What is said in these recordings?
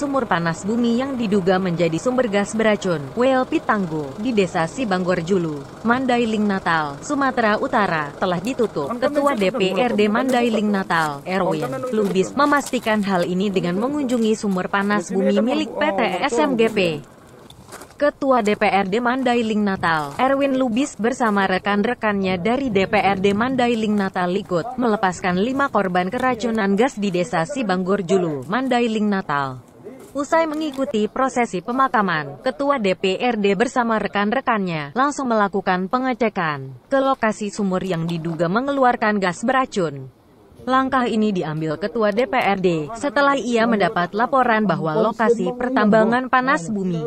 sumur panas bumi yang diduga menjadi sumber gas beracun, Well Pitanggo di Desa Sibanggor Julu, Mandailing Natal, Sumatera Utara, telah ditutup. Ketua DPRD Mandailing Natal, Erwin Lubis, memastikan hal ini dengan mengunjungi sumur panas bumi milik PT oh, SMGP. Ketua DPRD Mandailing Natal, Erwin Lubis bersama rekan-rekannya dari DPRD Mandailing Natal ikut melepaskan lima korban keracunan gas di desa Sibanggor Julu, Mandailing Natal. Usai mengikuti prosesi pemakaman, Ketua DPRD bersama rekan-rekannya langsung melakukan pengecekan ke lokasi sumur yang diduga mengeluarkan gas beracun. Langkah ini diambil Ketua DPRD setelah ia mendapat laporan bahwa lokasi pertambangan panas bumi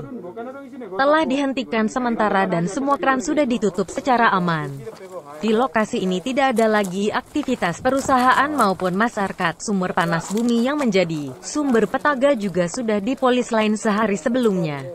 telah dihentikan sementara dan semua keran sudah ditutup secara aman. Di lokasi ini tidak ada lagi aktivitas perusahaan maupun masyarakat. Sumber panas bumi yang menjadi sumber petaga juga sudah dipolis lain sehari sebelumnya.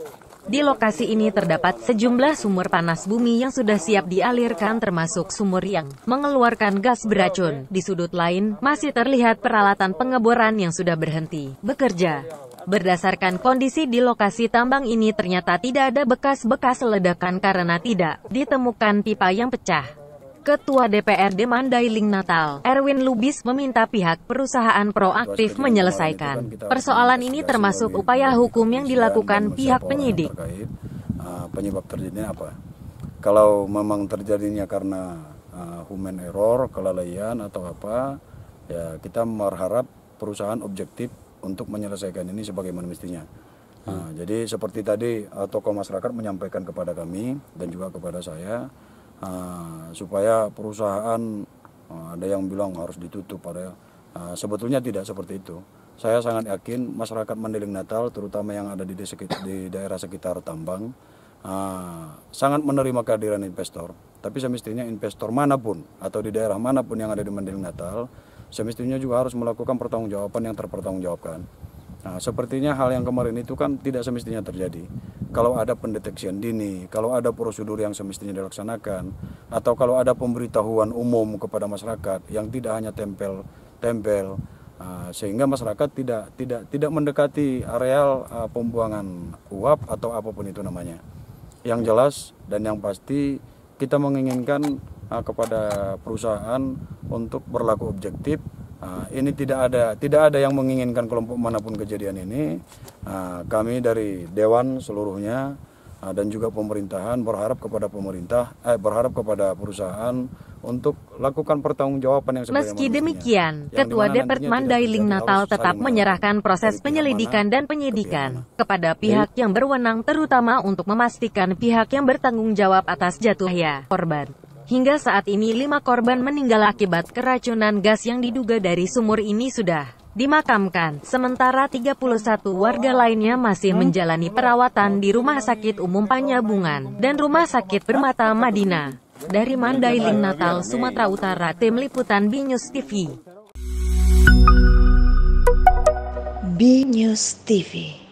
Di lokasi ini terdapat sejumlah sumur panas bumi yang sudah siap dialirkan termasuk sumur yang mengeluarkan gas beracun. Di sudut lain, masih terlihat peralatan pengeboran yang sudah berhenti bekerja. Berdasarkan kondisi di lokasi tambang ini ternyata tidak ada bekas-bekas ledakan karena tidak ditemukan pipa yang pecah. Ketua DPRD Mandailing Natal, Erwin Lubis meminta pihak perusahaan proaktif menyelesaikan persoalan ini termasuk upaya hukum yang dilakukan pihak penyidik. Eh, penyebab terjadinya apa? Kalau memang terjadinya karena eh, human error, kelalaian atau apa, ya kita berharap perusahaan objektif untuk menyelesaikan ini sebagaimana mestinya. Hmm. Nah, jadi seperti tadi eh, tokoh masyarakat menyampaikan kepada kami dan juga kepada saya uh, supaya perusahaan uh, ada yang bilang harus ditutup pada uh, ah, sebetulnya tidak seperti itu saya sangat yakin masyarakat Mandeling Natal terutama yang ada di, sekitar, di daerah sekitar tambang uh, sangat menerima kehadiran investor tapi semestinya investor manapun atau di daerah manapun yang ada di Mandeling Natal semestinya juga harus melakukan pertanggungjawaban yang terpertanggungjawabkan Nah, sepertinya hal yang kemarin itu kan tidak semestinya terjadi. Kalau ada pendeteksian dini, kalau ada prosedur yang semestinya dilaksanakan, atau kalau ada pemberitahuan umum kepada masyarakat yang tidak hanya tempel-tempel, ah, sehingga masyarakat tidak tidak tidak mendekati areal ah, pembuangan uap atau apapun itu namanya. Yang jelas dan yang pasti kita menginginkan ah, kepada perusahaan untuk berlaku objektif Nah, ini tidak ada tidak ada yang menginginkan kelompok manapun kejadian ini. Nah, kami dari dewan seluruhnya nah, dan juga pemerintahan berharap kepada pemerintah eh berharap kepada perusahaan untuk lakukan pertanggungjawaban yang Meski demikian, Ketua Departemen Dailing Natal tetap menyerahkan proses penyelidikan dan penyidikan ke kepada pihak yang berwenang terutama untuk memastikan pihak yang bertanggung jawab atas jatuhnya korban. Hingga saat ini lima korban meninggal akibat keracunan gas yang diduga dari sumur ini sudah dimakamkan, sementara 31 warga lainnya masih menjalani perawatan di Rumah Sakit Umum Panyabungan dan Rumah Sakit Permata Madinah. Dari Mandailing Natal, Sumatera Utara, Tim Liputan BNews TV. BNews TV